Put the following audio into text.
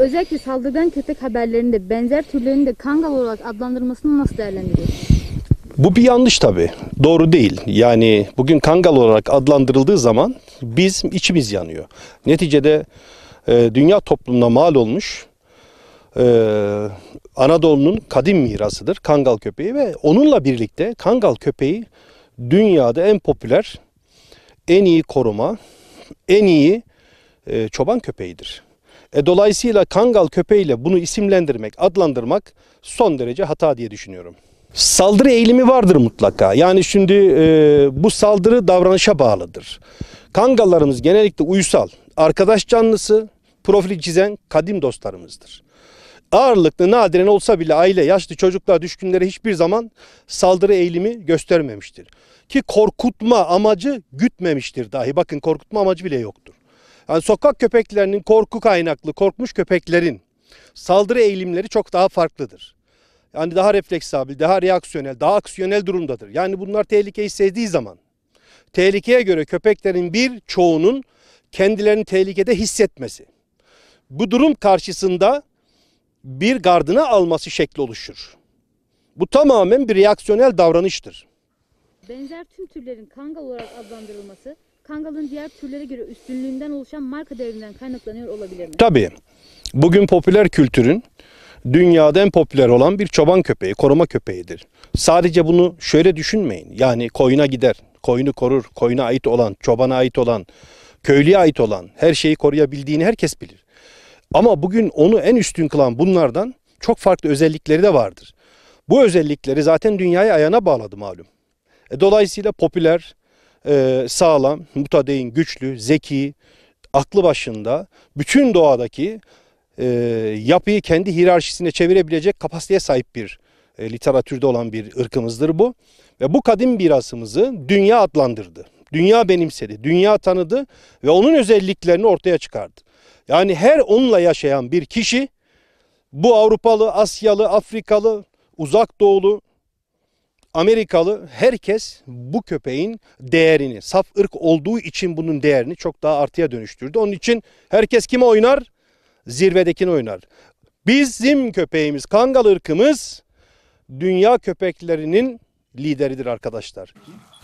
Özellikle saldırgan köpek haberlerinde benzer türlerin de kangal olarak adlandırılmasını nasıl değerlendiriyorsunuz? Bu bir yanlış tabii. Doğru değil. Yani bugün kangal olarak adlandırıldığı zaman biz içimiz yanıyor. Neticede e, dünya toplumuna mal olmuş e, Anadolu'nun kadim mirasıdır kangal köpeği ve onunla birlikte kangal köpeği dünyada en popüler, en iyi koruma, en iyi e, çoban köpeğidir. E, dolayısıyla kangal köpeğiyle bunu isimlendirmek, adlandırmak son derece hata diye düşünüyorum. Saldırı eğilimi vardır mutlaka. Yani şimdi e, bu saldırı davranışa bağlıdır. Kangallarımız genellikle uysal, arkadaş canlısı, profili çizen kadim dostlarımızdır. Ağırlıklı nadiren olsa bile aile, yaşlı çocuklar, düşkünlere hiçbir zaman saldırı eğilimi göstermemiştir. Ki korkutma amacı gütmemiştir dahi. Bakın korkutma amacı bile yoktur. Yani sokak köpeklerinin korku kaynaklı korkmuş köpeklerin saldırı eğilimleri çok daha farklıdır. Yani daha refleksabil, daha reaksiyonel, daha aksiyonel durumdadır. Yani bunlar tehlikeyi sevdiği zaman tehlikeye göre köpeklerin bir çoğunun kendilerini tehlikede hissetmesi. Bu durum karşısında bir gardına alması şekli oluşur. Bu tamamen bir reaksiyonel davranıştır. Benzer tüm türlerin kangal olarak adlandırılması Kangal'ın diğer türlere göre üstünlüğünden oluşan marka değerinden kaynaklanıyor olabilir mi? Tabii. Bugün popüler kültürün dünyada en popüler olan bir çoban köpeği, koruma köpeğidir. Sadece bunu şöyle düşünmeyin. Yani koyuna gider, koyunu korur, koyuna ait olan, çobana ait olan, köylüye ait olan her şeyi koruyabildiğini herkes bilir. Ama bugün onu en üstün kılan bunlardan çok farklı özellikleri de vardır. Bu özellikleri zaten dünyayı ayağına bağladı malum. E, dolayısıyla popüler, e, sağlam, mutadeyin güçlü, zeki, aklı başında bütün doğadaki e, yapıyı kendi hiyerarşisine çevirebilecek kapasiteye sahip bir e, literatürde olan bir ırkımızdır bu. Ve bu kadim birasımızı dünya adlandırdı. Dünya benimsedi, dünya tanıdı ve onun özelliklerini ortaya çıkardı. Yani her onunla yaşayan bir kişi bu Avrupalı, Asyalı, Afrikalı, Uzak Doğulu, Amerikalı herkes bu köpeğin değerini, saf ırk olduğu için bunun değerini çok daha artıya dönüştürdü. Onun için herkes kime oynar? Zirvedekini oynar. Bizim köpeğimiz, kangal ırkımız dünya köpeklerinin lideridir arkadaşlar.